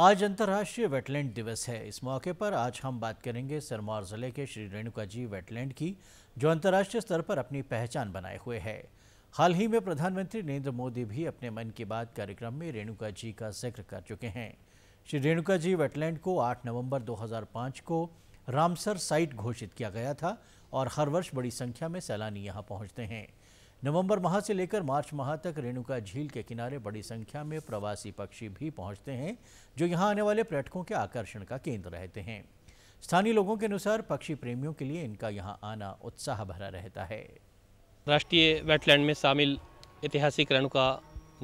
आज अंतर्राष्ट्रीय वेटलैंड दिवस है इस मौके पर आज हम बात करेंगे सिरमौर ज़िले के श्री रेणुका जी वेटलैंड की जो अंतर्राष्ट्रीय स्तर पर अपनी पहचान बनाए हुए है हाल ही में प्रधानमंत्री नरेंद्र मोदी भी अपने मन की बात कार्यक्रम में रेणुका जी का जिक्र कर चुके हैं श्री रेणुका जी वेटलैंड को 8 नवंबर 2005 को रामसर साइट घोषित किया गया था और हर वर्ष बड़ी संख्या में सैलानी यहाँ पहुँचते हैं नवंबर माह से लेकर मार्च माह तक रेणुका झील के किनारे बड़ी संख्या में प्रवासी पक्षी भी पहुंचते हैं जो यहां आने वाले पर्यटकों के आकर्षण का केंद्र रहते हैं स्थानीय लोगों के अनुसार पक्षी प्रेमियों के लिए इनका यहाँ आना उत्साह भरा रहता है राष्ट्रीय वेटलैंड में शामिल ऐतिहासिक रेणुका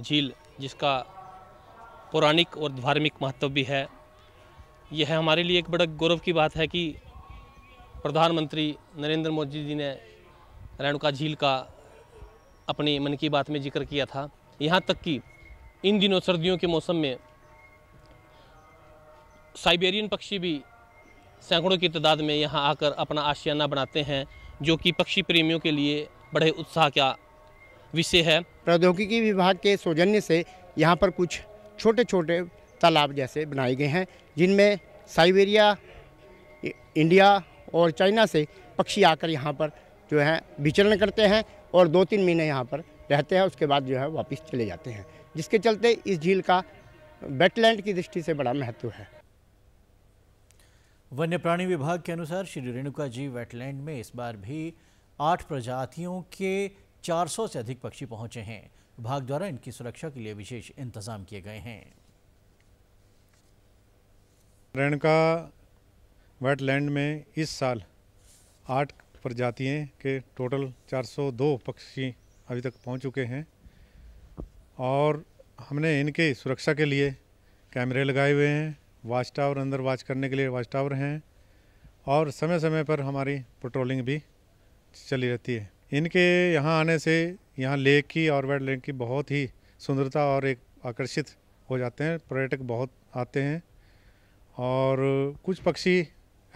झील जिसका पौराणिक और धार्मिक महत्व भी है यह है हमारे लिए एक बड़ा गौरव की बात है कि प्रधानमंत्री नरेंद्र मोदी जी ने रेणुका झील का अपने मन की बात में जिक्र किया था यहाँ तक कि इन दिनों सर्दियों के मौसम में साइबेरियन पक्षी भी सैकड़ों की तादाद में यहाँ आकर अपना आशियाना बनाते हैं जो कि पक्षी प्रेमियों के लिए बड़े उत्साह का विषय है प्रौद्योगिकी विभाग के सौजन्य से यहाँ पर कुछ छोटे छोटे तालाब जैसे बनाए गए हैं जिनमें साइबेरिया इंडिया और चाइना से पक्षी आकर यहाँ पर जो है विचरण करते हैं और दो तीन महीने यहाँ पर रहते हैं उसके बाद जो है वापस चले जाते हैं जिसके चलते इस झील का वेटलैंड की दृष्टि से बड़ा महत्व है वन्य प्राणी विभाग के अनुसार श्री रेणुका जी वेटलैंड में इस बार भी आठ प्रजातियों के 400 से अधिक पक्षी पहुंचे हैं विभाग द्वारा इनकी सुरक्षा के लिए विशेष इंतजाम किए गए हैं रेणुका वेटलैंड में इस साल आठ प्रजातियाँ के टोटल 402 पक्षी अभी तक पहुंच चुके हैं और हमने इनके सुरक्षा के लिए कैमरे लगाए हुए हैं वाच टावर अंदर वाच करने के लिए वाच टावर हैं और समय समय पर हमारी पेट्रोलिंग भी चली रहती है इनके यहाँ आने से यहाँ लेक की और वेड लेक की बहुत ही सुंदरता और एक आकर्षित हो जाते हैं पर्यटक बहुत आते हैं और कुछ पक्षी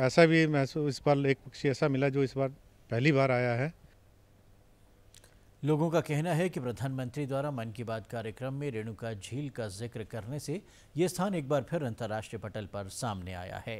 ऐसा भी महसूस इस बार एक पक्षी ऐसा मिला जो इस बार पहली बार आया है लोगों का कहना है कि प्रधानमंत्री द्वारा मन की बात कार्यक्रम में रेणुका झील का जिक्र करने से ये स्थान एक बार फिर अंतर्राष्ट्रीय पटल पर सामने आया है